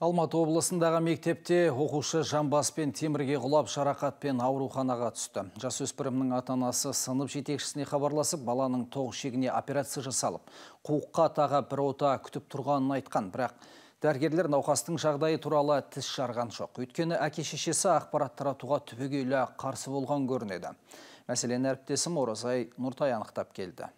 Алматы облысындағы мектепте оқушы жамбас пен темірге құлап пен ауруханаға түсті. Жасөспірімнің атанасы сынып жетекшісіне хабарласып, баланың тоғы шегіне операция жасалып, қуыққа тағы бір ота күтіп тұрғанын айтқан, бірақ дәрігерлер науқастың жағдайы туралы тіс жарған жоқ. Өйткені әке шешесі ақпарат таратуға түбегейлі қарсы болған көрінеді. Мәселен әріптесім Оразай Нұртай анықтап келді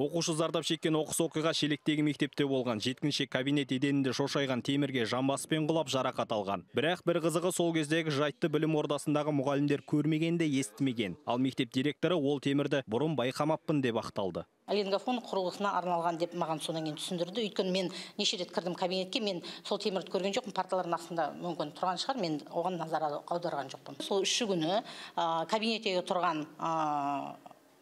оқушы зардап шеккен оқыс оқиға шелектегі мектепте болған жеткіншек кабинет еденінде шошайған темірге жамбаспен құлап жарақат алған бірақ бір қызығы сол кездегі жайтты білім ордасындағы мұғалімдер көрмеген де естімеген ал мектеп директоры ол темірді бұрын байқамаппын деп ақталды Ленгофон құрылғысына арналған деп маған содан кейін түсіндірді өйткені мен неше рет кірдім кабинетке мен сол темірді көрген жоқпын парталардың астында мүмкін тұрған шығар мен оған назар аударған жоқпын сол үші күні кабинеттегі тұрған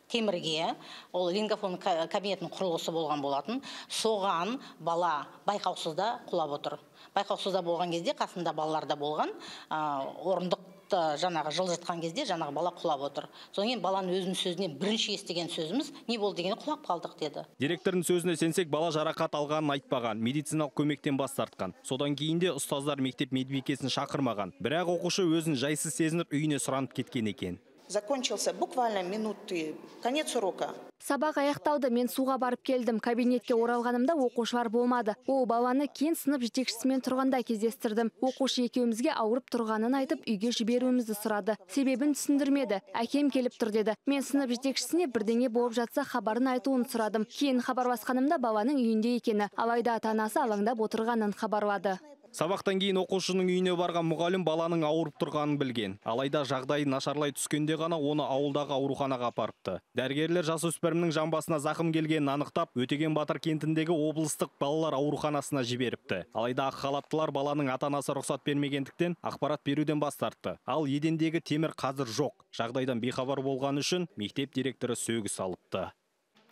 темірге ол лингофон кабинетінің құрылысы болған болатын соған бала байқаусызда құлап отыр байқаусызда болған кезде қасында балалар да болған орындықты жаңағы жылжытқан кезде жаңағы бала құлап отыр содан кейін баланың өзінің сөзінен бірінші естіген сөзіміз не болды деген құлап қалдық деді директордың сөзіне сенсек бала жарақат алғанын айтпаған медициналық көмектен бас тартқан содан кейін де ұстаздар мектеп медбикесін шақырмаған бірақ оқушы өзін жайсыз сезініп үйіне сұранып кеткен екен закончился буквально минуты. Конец урока. Сабақ аяқталды, мен суға барып келдім. Кабинетке оралғанымда оқушылар болмады. Ол баланы кен сынып жетекшісімен тұрғанда кездестірдім. Оқушы екеумізге ауырып тұрғанын айтып, үйге жіберуімізді сұрады. Себебін түсіндірмеді. Әкем келіп тұр деді. Мен сынып жетекшісіне бірдеңе болып жатса хабарын айтуын сұрадым. Кейін хабарласқанымда баланың үйінде екені, алайда ата-анасы алаңдап отырғанын хабарлады сабақтан кейін оқушының үйіне барған мұғалім баланың ауырып тұрғанын білген алайда жағдайы нашарлай түскенде ғана оны ауылдағы ауруханаға апарыпты дәрігерлер жасөспірімнің жамбасына зақым келгенін анықтап өтеген батыр кентіндегі облыстық балалар ауруханасына жіберіпті алайда ақ халаттылар баланың атанасы анасы рұқсат бермегендіктен ақпарат беруден бас тартты ал едендегі темір қазір жоқ жағдайдан бейхабар болғаны үшін мектеп директоры сөгіс алыпты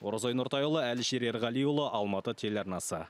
оразай нұртайұлы әлішер ерғалиұлы алматы телеарнасы